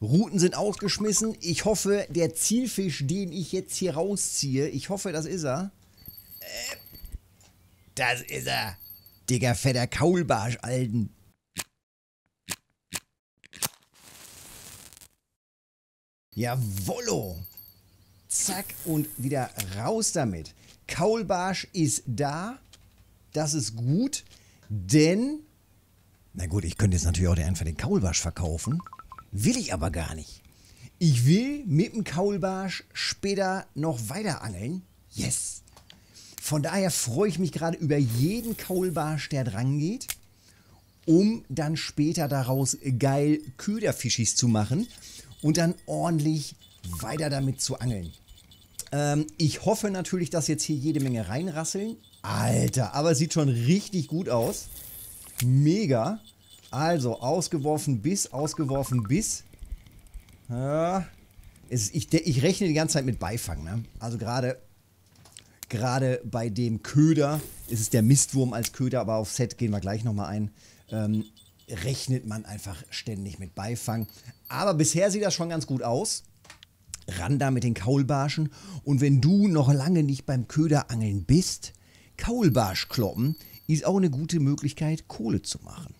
Routen sind ausgeschmissen. Ich hoffe, der Zielfisch, den ich jetzt hier rausziehe, ich hoffe, das ist er. Äh, das ist er. Digger fetter Kaulbarsch, Alten. Jawollo. Zack und wieder raus damit. Kaulbarsch ist da. Das ist gut, denn... Na gut, ich könnte jetzt natürlich auch einfach den Kaulbarsch verkaufen. Will ich aber gar nicht. Ich will mit dem Kaulbarsch später noch weiter angeln. Yes. Von daher freue ich mich gerade über jeden Kaulbarsch, der drangeht, um dann später daraus geil Köderfischis zu machen und dann ordentlich weiter damit zu angeln. Ähm, ich hoffe natürlich, dass jetzt hier jede Menge reinrasseln. Alter, aber es sieht schon richtig gut aus. Mega. Also, ausgeworfen bis, ausgeworfen bis. Ja, ist, ich, ich, rechne die ganze Zeit mit Beifang. Ne? Also gerade gerade bei dem Köder es ist der Mistwurm als Köder, aber auf Set gehen wir gleich nochmal ein. Ähm, rechnet man einfach ständig mit Beifang. Aber bisher sieht das schon ganz gut aus. Ran da mit den Kaulbarschen. Und wenn du noch lange nicht beim Köderangeln bist, Kaulbarsch kloppen ist auch eine gute Möglichkeit, Kohle zu machen.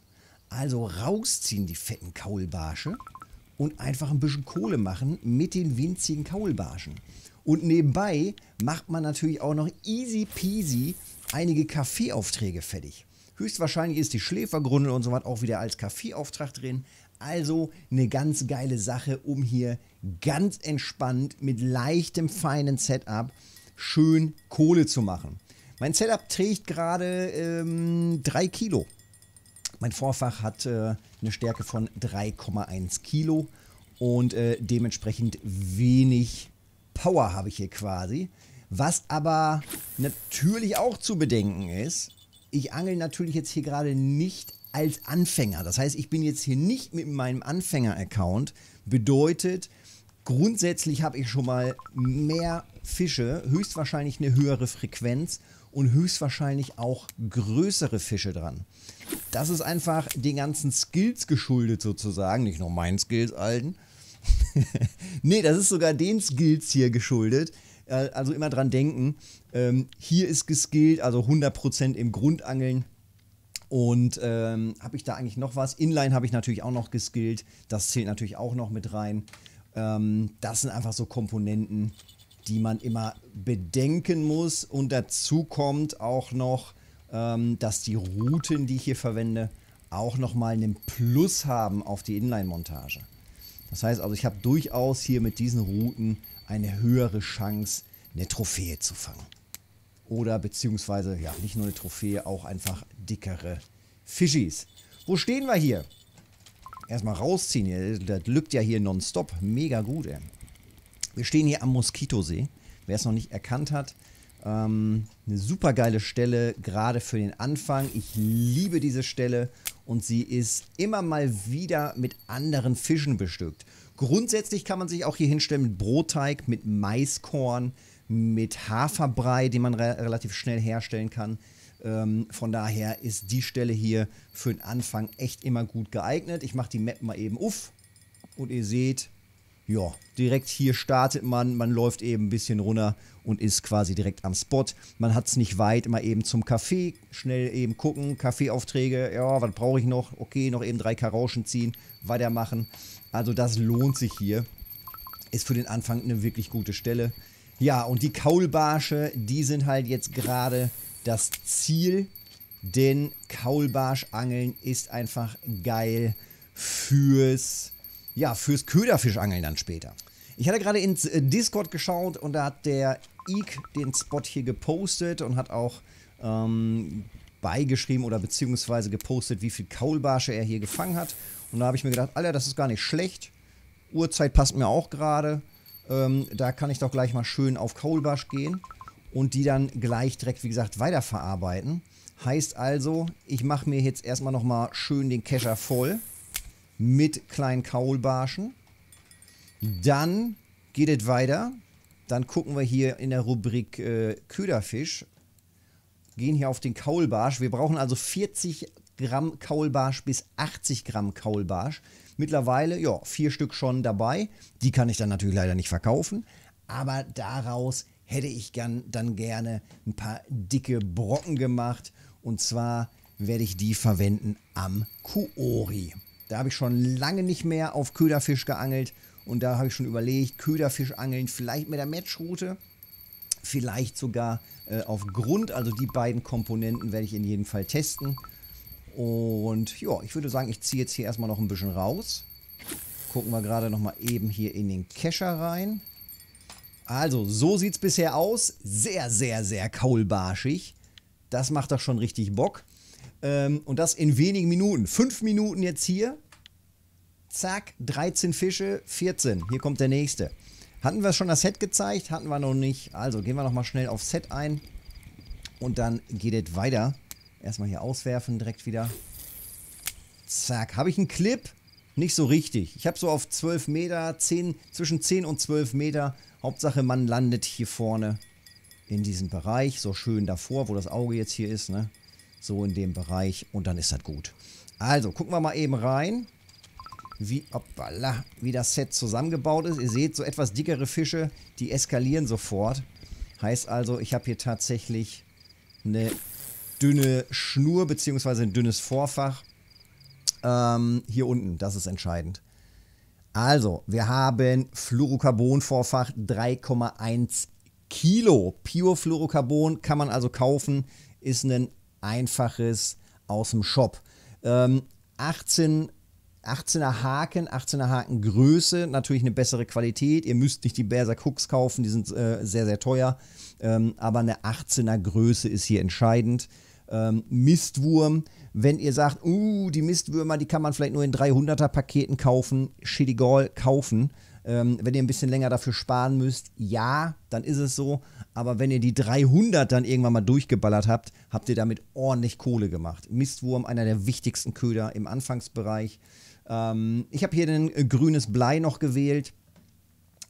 Also rausziehen die fetten Kaulbarsche und einfach ein bisschen Kohle machen mit den winzigen Kaulbarschen. Und nebenbei macht man natürlich auch noch easy peasy einige Kaffeeaufträge fertig. Höchstwahrscheinlich ist die Schläfergrunde und so was auch wieder als Kaffeeauftrag drin. Also eine ganz geile Sache, um hier ganz entspannt mit leichtem, feinen Setup schön Kohle zu machen. Mein Setup trägt gerade ähm, 3 Kilo. Mein Vorfach hat äh, eine Stärke von 3,1 Kilo und äh, dementsprechend wenig Power habe ich hier quasi. Was aber natürlich auch zu bedenken ist, ich angel natürlich jetzt hier gerade nicht als Anfänger. Das heißt, ich bin jetzt hier nicht mit meinem Anfänger-Account. Bedeutet, grundsätzlich habe ich schon mal mehr Fische, höchstwahrscheinlich eine höhere Frequenz und höchstwahrscheinlich auch größere Fische dran. Das ist einfach den ganzen Skills geschuldet sozusagen, nicht nur meinen Skills alten. nee, das ist sogar den Skills hier geschuldet. Äh, also immer dran denken, ähm, hier ist geskillt, also 100% im Grundangeln. Und ähm, habe ich da eigentlich noch was? Inline habe ich natürlich auch noch geskillt. Das zählt natürlich auch noch mit rein. Ähm, das sind einfach so Komponenten, die man immer bedenken muss. Und dazu kommt auch noch, ähm, dass die Routen, die ich hier verwende, auch nochmal einen Plus haben auf die Inline-Montage. Das heißt also, ich habe durchaus hier mit diesen Routen eine höhere Chance, eine Trophäe zu fangen. Oder beziehungsweise, ja, nicht nur eine Trophäe, auch einfach dickere Fischis. Wo stehen wir hier? Erstmal rausziehen. Das lügt ja hier nonstop. Mega gut, ey. Wir stehen hier am Moskitosee. Wer es noch nicht erkannt hat, ähm, eine super geile Stelle, gerade für den Anfang. Ich liebe diese Stelle und sie ist immer mal wieder mit anderen Fischen bestückt. Grundsätzlich kann man sich auch hier hinstellen mit Brotteig, mit Maiskorn, mit Haferbrei, den man re relativ schnell herstellen kann. Ähm, von daher ist die Stelle hier für den Anfang echt immer gut geeignet. Ich mache die Map mal eben uff und ihr seht, ja, direkt hier startet man, man läuft eben ein bisschen runter und ist quasi direkt am Spot. Man hat es nicht weit, immer eben zum Kaffee, schnell eben gucken, Kaffeeaufträge, ja, was brauche ich noch? Okay, noch eben drei Karauschen ziehen, weitermachen. Also das lohnt sich hier. Ist für den Anfang eine wirklich gute Stelle. Ja, und die Kaulbarsche, die sind halt jetzt gerade das Ziel, denn Kaulbarschangeln ist einfach geil fürs ja, fürs Köderfischangeln dann später. Ich hatte gerade ins äh, Discord geschaut und da hat der Eek den Spot hier gepostet und hat auch ähm, beigeschrieben oder beziehungsweise gepostet, wie viel Kaulbarsche er hier gefangen hat. Und da habe ich mir gedacht, Alter, das ist gar nicht schlecht. Uhrzeit passt mir auch gerade. Ähm, da kann ich doch gleich mal schön auf Kaulbarsch gehen und die dann gleich direkt, wie gesagt, weiterverarbeiten. Heißt also, ich mache mir jetzt erstmal nochmal schön den Kescher voll mit kleinen Kaulbarschen. Dann geht es weiter. Dann gucken wir hier in der Rubrik äh, Köderfisch. Gehen hier auf den Kaulbarsch. Wir brauchen also 40 Gramm Kaulbarsch bis 80 Gramm Kaulbarsch. Mittlerweile, ja, vier Stück schon dabei. Die kann ich dann natürlich leider nicht verkaufen. Aber daraus hätte ich gern, dann gerne ein paar dicke Brocken gemacht. Und zwar werde ich die verwenden am Kuori. Da habe ich schon lange nicht mehr auf Köderfisch geangelt und da habe ich schon überlegt, Köderfisch angeln, vielleicht mit der Matchroute, vielleicht sogar äh, auf Grund. Also die beiden Komponenten werde ich in jedem Fall testen. Und ja, ich würde sagen, ich ziehe jetzt hier erstmal noch ein bisschen raus. Gucken wir gerade nochmal eben hier in den Kescher rein. Also, so sieht es bisher aus. Sehr, sehr, sehr kaulbarschig. Das macht doch schon richtig Bock. Ähm, und das in wenigen Minuten. Fünf Minuten jetzt hier. Zack, 13 Fische, 14. Hier kommt der nächste. Hatten wir schon das Set gezeigt? Hatten wir noch nicht. Also gehen wir nochmal schnell auf Set ein. Und dann geht es weiter. Erstmal hier auswerfen, direkt wieder. Zack. Habe ich einen Clip? Nicht so richtig. Ich habe so auf 12 Meter, 10, zwischen 10 und 12 Meter. Hauptsache, man landet hier vorne in diesem Bereich. So schön davor, wo das Auge jetzt hier ist, ne? So in dem Bereich. Und dann ist das gut. Also, gucken wir mal eben rein. Wie, opala, wie das Set zusammengebaut ist. Ihr seht, so etwas dickere Fische, die eskalieren sofort. Heißt also, ich habe hier tatsächlich eine dünne Schnur beziehungsweise ein dünnes Vorfach. Ähm, hier unten, das ist entscheidend. Also, wir haben Fluorocarbon-Vorfach 3,1 Kilo. Pure Fluorocarbon kann man also kaufen, ist ein einfaches aus dem Shop. Ähm, 18 18er Haken, 18er Haken Größe, natürlich eine bessere Qualität. Ihr müsst nicht die Berserk Hooks kaufen, die sind äh, sehr, sehr teuer. Ähm, aber eine 18er Größe ist hier entscheidend. Ähm, Mistwurm, wenn ihr sagt, uh, die Mistwürmer, die kann man vielleicht nur in 300er Paketen kaufen, Shitty Gall kaufen. Ähm, wenn ihr ein bisschen länger dafür sparen müsst, ja, dann ist es so. Aber wenn ihr die 300 dann irgendwann mal durchgeballert habt, habt ihr damit ordentlich Kohle gemacht. Mistwurm, einer der wichtigsten Köder im Anfangsbereich. Ähm, ich habe hier ein äh, grünes Blei noch gewählt.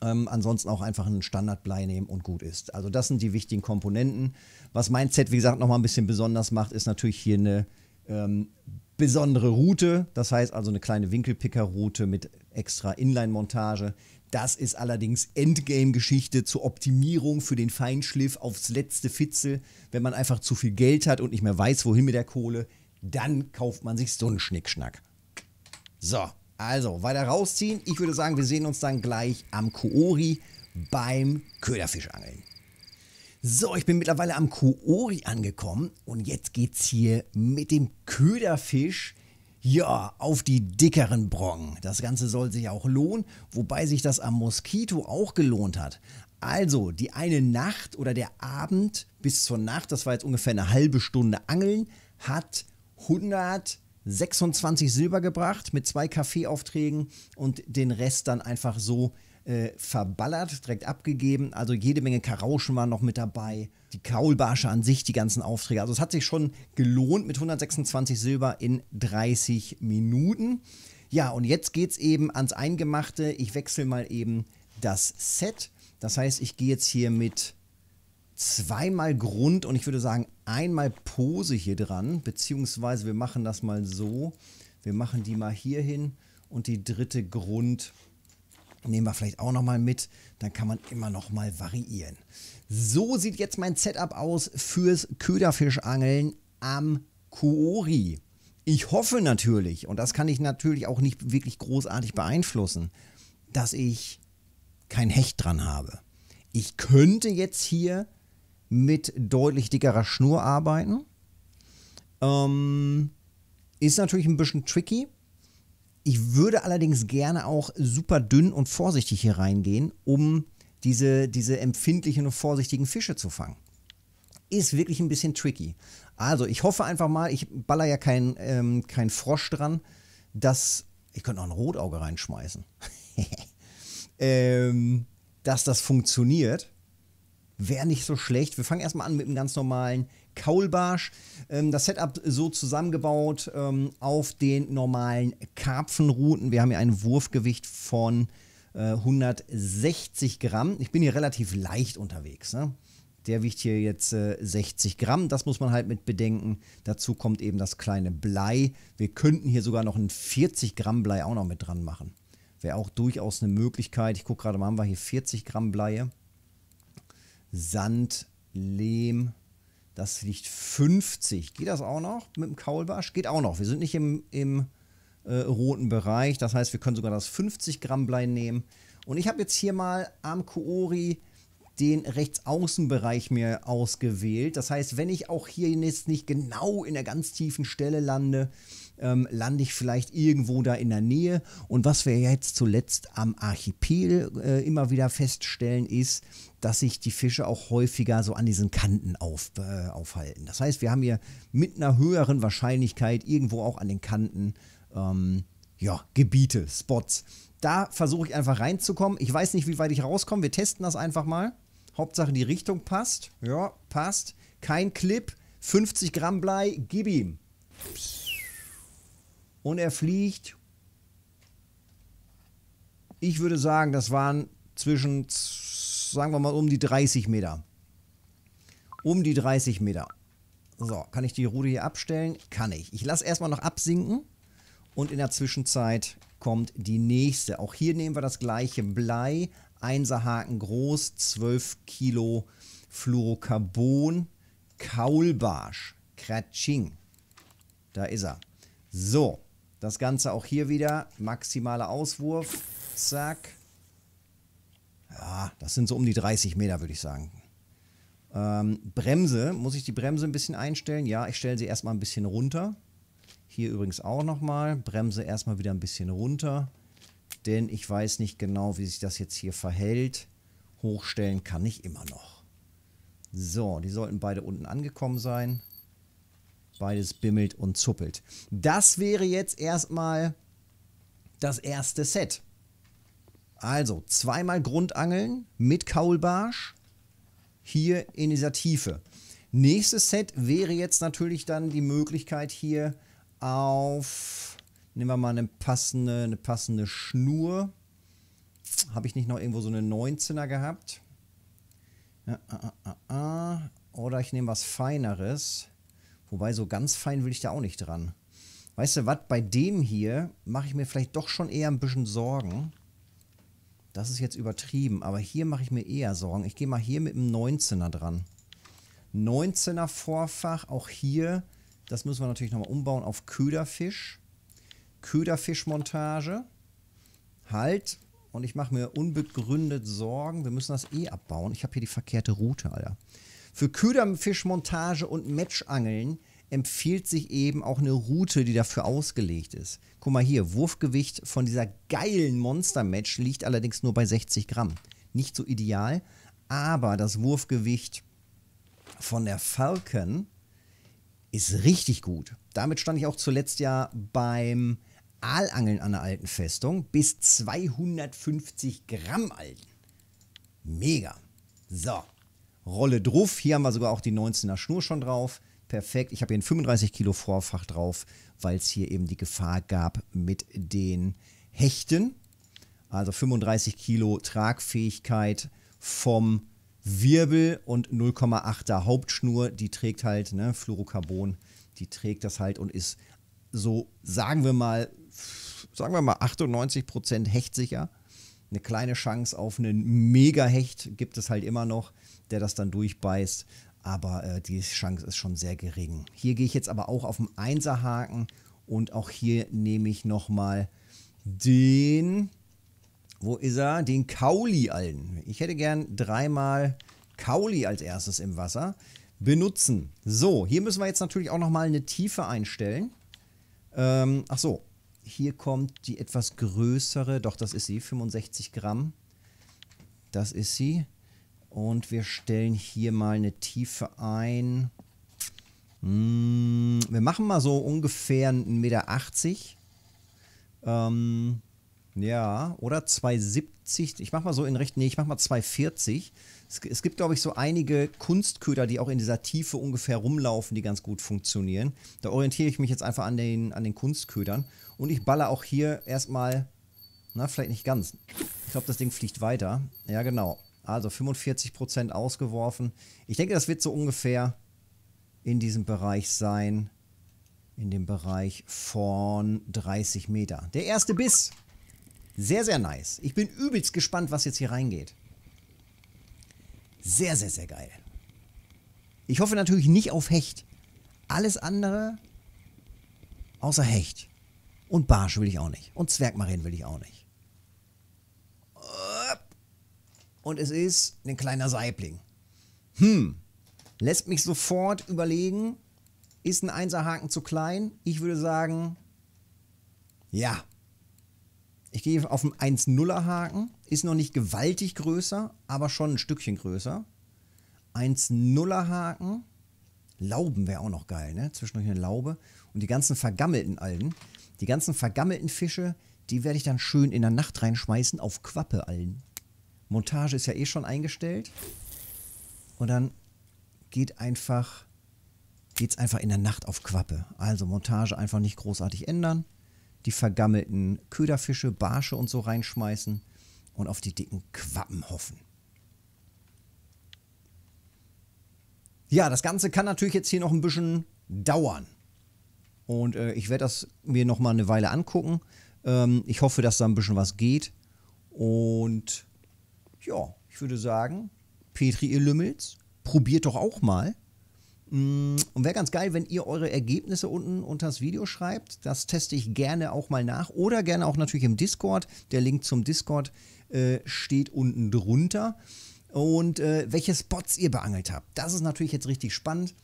Ähm, ansonsten auch einfach ein Standardblei nehmen und gut ist. Also das sind die wichtigen Komponenten. Was mein Set, wie gesagt, nochmal ein bisschen besonders macht, ist natürlich hier eine ähm, besondere Route, das heißt also eine kleine Winkelpicker-Route mit extra Inline-Montage. Das ist allerdings Endgame-Geschichte zur Optimierung für den Feinschliff aufs letzte Fitzel. Wenn man einfach zu viel Geld hat und nicht mehr weiß, wohin mit der Kohle, dann kauft man sich so einen Schnickschnack. So, also weiter rausziehen. Ich würde sagen, wir sehen uns dann gleich am Koori beim Köderfischangeln. So, ich bin mittlerweile am Koori angekommen und jetzt geht's hier mit dem Köderfisch ja, auf die dickeren Brocken. Das Ganze soll sich auch lohnen, wobei sich das am Moskito auch gelohnt hat. Also die eine Nacht oder der Abend bis zur Nacht, das war jetzt ungefähr eine halbe Stunde Angeln, hat 126 Silber gebracht mit zwei Kaffeeaufträgen und den Rest dann einfach so äh, verballert, direkt abgegeben. Also jede Menge Karauschen waren noch mit dabei. Die Kaulbarsche an sich, die ganzen Aufträge. Also es hat sich schon gelohnt mit 126 Silber in 30 Minuten. Ja, und jetzt geht es eben ans Eingemachte. Ich wechsle mal eben das Set. Das heißt, ich gehe jetzt hier mit zweimal Grund und ich würde sagen einmal Pose hier dran. Beziehungsweise wir machen das mal so. Wir machen die mal hier hin und die dritte Grund Nehmen wir vielleicht auch nochmal mit, dann kann man immer nochmal variieren. So sieht jetzt mein Setup aus fürs Köderfischangeln am Kuori. Ich hoffe natürlich, und das kann ich natürlich auch nicht wirklich großartig beeinflussen, dass ich kein Hecht dran habe. Ich könnte jetzt hier mit deutlich dickerer Schnur arbeiten. Ähm, ist natürlich ein bisschen tricky, ich würde allerdings gerne auch super dünn und vorsichtig hier reingehen, um diese, diese empfindlichen und vorsichtigen Fische zu fangen. Ist wirklich ein bisschen tricky. Also, ich hoffe einfach mal, ich baller ja keinen ähm, kein Frosch dran, dass. Ich könnte noch ein Rotauge reinschmeißen. ähm, dass das funktioniert wäre nicht so schlecht. Wir fangen erstmal an mit einem ganz normalen Kaulbarsch. Ähm, das Setup so zusammengebaut ähm, auf den normalen Karpfenrouten. Wir haben hier ein Wurfgewicht von äh, 160 Gramm. Ich bin hier relativ leicht unterwegs. Ne? Der wiegt hier jetzt äh, 60 Gramm. Das muss man halt mit bedenken. Dazu kommt eben das kleine Blei. Wir könnten hier sogar noch ein 40 Gramm Blei auch noch mit dran machen. Wäre auch durchaus eine Möglichkeit. Ich gucke gerade mal, haben wir hier 40 Gramm Bleie? Sand, Lehm. Das liegt 50. Geht das auch noch mit dem Kaulwasch? Geht auch noch. Wir sind nicht im, im äh, roten Bereich. Das heißt, wir können sogar das 50 Gramm Blei nehmen. Und ich habe jetzt hier mal am Koori den Rechtsaußenbereich mir ausgewählt. Das heißt, wenn ich auch hier jetzt nicht genau in der ganz tiefen Stelle lande, ähm, lande ich vielleicht irgendwo da in der Nähe. Und was wir jetzt zuletzt am Archipel äh, immer wieder feststellen, ist, dass sich die Fische auch häufiger so an diesen Kanten auf, äh, aufhalten. Das heißt, wir haben hier mit einer höheren Wahrscheinlichkeit irgendwo auch an den Kanten ähm, ja, Gebiete, Spots. Da versuche ich einfach reinzukommen. Ich weiß nicht, wie weit ich rauskomme. Wir testen das einfach mal. Hauptsache die Richtung passt. Ja, passt. Kein Clip. 50 Gramm Blei, gib ihm. Und er fliegt. Ich würde sagen, das waren zwischen sagen wir mal um die 30 Meter. Um die 30 Meter. So, kann ich die Rute hier abstellen? Kann ich. Ich lasse erstmal noch absinken und in der Zwischenzeit kommt die nächste. Auch hier nehmen wir das gleiche Blei, Einserhaken groß, 12 Kilo Fluorocarbon, Kaulbarsch, Kratsching. Da ist er. So, das Ganze auch hier wieder, maximaler Auswurf, zack, ja, das sind so um die 30 Meter, würde ich sagen. Ähm, Bremse, muss ich die Bremse ein bisschen einstellen? Ja, ich stelle sie erstmal ein bisschen runter. Hier übrigens auch nochmal. Bremse erstmal wieder ein bisschen runter. Denn ich weiß nicht genau, wie sich das jetzt hier verhält. Hochstellen kann ich immer noch. So, die sollten beide unten angekommen sein. Beides bimmelt und zuppelt. Das wäre jetzt erstmal das erste Set. Also zweimal Grundangeln mit Kaulbarsch hier in dieser Tiefe. Nächstes Set wäre jetzt natürlich dann die Möglichkeit hier auf, nehmen wir mal eine passende, eine passende Schnur. Habe ich nicht noch irgendwo so eine 19er gehabt? Ah, ah, ah, Oder ich nehme was Feineres. Wobei so ganz fein will ich da auch nicht dran. Weißt du was, bei dem hier mache ich mir vielleicht doch schon eher ein bisschen Sorgen. Das ist jetzt übertrieben, aber hier mache ich mir eher Sorgen. Ich gehe mal hier mit dem 19er dran. 19er Vorfach, auch hier, das müssen wir natürlich nochmal umbauen auf Köderfisch. Köderfischmontage. Halt. Und ich mache mir unbegründet Sorgen. Wir müssen das eh abbauen. Ich habe hier die verkehrte Route, Alter. Für Köderfischmontage und Matchangeln empfiehlt sich eben auch eine Route, die dafür ausgelegt ist. Guck mal hier, Wurfgewicht von dieser geilen Monster-Match liegt allerdings nur bei 60 Gramm. Nicht so ideal, aber das Wurfgewicht von der Falcon ist richtig gut. Damit stand ich auch zuletzt ja beim Aalangeln an der alten Festung bis 250 Gramm alten. Mega. So, Rolle drauf. Hier haben wir sogar auch die 19er Schnur schon drauf perfekt. Ich habe hier ein 35 Kilo Vorfach drauf, weil es hier eben die Gefahr gab mit den Hechten. Also 35 Kilo Tragfähigkeit vom Wirbel und 0,8er Hauptschnur. Die trägt halt, ne, Fluorocarbon, die trägt das halt und ist so, sagen wir mal, sagen wir mal 98% hechtsicher. Eine kleine Chance auf einen Mega-Hecht gibt es halt immer noch, der das dann durchbeißt aber äh, die Chance ist schon sehr gering. Hier gehe ich jetzt aber auch auf den Einserhaken und auch hier nehme ich nochmal den, wo ist er? Den Kauli-Algen. Ich hätte gern dreimal Kauli als erstes im Wasser benutzen. So, hier müssen wir jetzt natürlich auch nochmal eine Tiefe einstellen. Ähm, ach so, hier kommt die etwas größere, doch das ist sie, 65 Gramm. Das ist sie. Und wir stellen hier mal eine Tiefe ein. Mm, wir machen mal so ungefähr 1,80 Meter. Ähm, ja, oder 2,70. Ich mach mal so in Richtung, nee, ich mach mal 2,40. Es, es gibt, glaube ich, so einige Kunstköder, die auch in dieser Tiefe ungefähr rumlaufen, die ganz gut funktionieren. Da orientiere ich mich jetzt einfach an den, an den Kunstködern. Und ich baller auch hier erstmal, na, vielleicht nicht ganz. Ich glaube, das Ding fliegt weiter. Ja, genau. Also 45% ausgeworfen. Ich denke, das wird so ungefähr in diesem Bereich sein. In dem Bereich von 30 Meter. Der erste Biss. Sehr, sehr nice. Ich bin übelst gespannt, was jetzt hier reingeht. Sehr, sehr, sehr geil. Ich hoffe natürlich nicht auf Hecht. Alles andere außer Hecht. Und Barsch will ich auch nicht. Und Zwergmarin will ich auch nicht. und es ist ein kleiner Saibling. Hm, lässt mich sofort überlegen, ist ein Einserhaken zu klein? Ich würde sagen, ja. Ich gehe auf einen 1-0er Haken. Ist noch nicht gewaltig größer, aber schon ein Stückchen größer. 1-0er Haken. Lauben wäre auch noch geil, ne? Zwischendurch eine Laube. Und die ganzen vergammelten Algen. Die ganzen vergammelten Fische, die werde ich dann schön in der Nacht reinschmeißen auf Quappe Algen. Montage ist ja eh schon eingestellt. Und dann geht einfach, geht's einfach in der Nacht auf Quappe. Also Montage einfach nicht großartig ändern. Die vergammelten Köderfische, Barsche und so reinschmeißen und auf die dicken Quappen hoffen. Ja, das Ganze kann natürlich jetzt hier noch ein bisschen dauern. Und äh, ich werde das mir noch mal eine Weile angucken. Ähm, ich hoffe, dass da ein bisschen was geht. Und ja, ich würde sagen, Petri, ihr Lümmels, probiert doch auch mal. Mm, und wäre ganz geil, wenn ihr eure Ergebnisse unten unter das Video schreibt. Das teste ich gerne auch mal nach. Oder gerne auch natürlich im Discord. Der Link zum Discord äh, steht unten drunter. Und äh, welche Spots ihr beangelt habt. Das ist natürlich jetzt richtig spannend.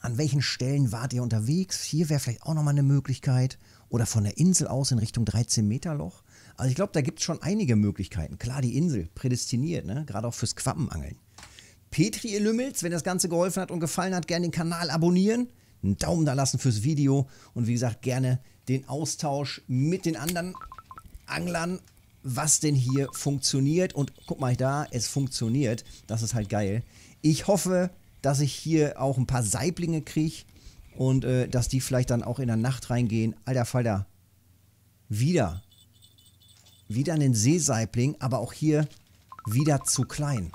An welchen Stellen wart ihr unterwegs? Hier wäre vielleicht auch nochmal eine Möglichkeit. Oder von der Insel aus in Richtung 13 Meter Loch. Also ich glaube, da gibt es schon einige Möglichkeiten. Klar, die Insel, prädestiniert, ne? gerade auch fürs Quappenangeln. Petri, ihr Lümmels, wenn das Ganze geholfen hat und gefallen hat, gerne den Kanal abonnieren, einen Daumen da lassen fürs Video und wie gesagt, gerne den Austausch mit den anderen Anglern, was denn hier funktioniert. Und guck mal da, es funktioniert. Das ist halt geil. Ich hoffe, dass ich hier auch ein paar Saiblinge kriege und äh, dass die vielleicht dann auch in der Nacht reingehen. Alter Falter, wieder wieder einen Seesaibling, aber auch hier wieder zu klein.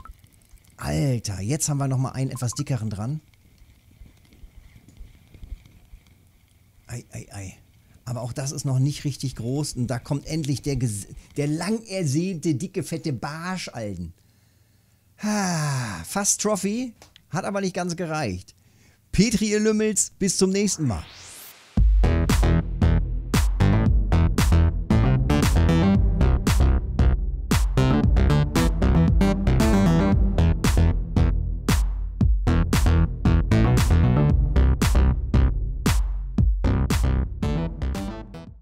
Alter, jetzt haben wir nochmal einen etwas dickeren dran. Ei, ei, ei. Aber auch das ist noch nicht richtig groß. Und da kommt endlich der, der lang ersehnte, dicke, fette Barsch, Alten. fast Trophy, hat aber nicht ganz gereicht. Petri, ihr Lümmels, bis zum nächsten Mal.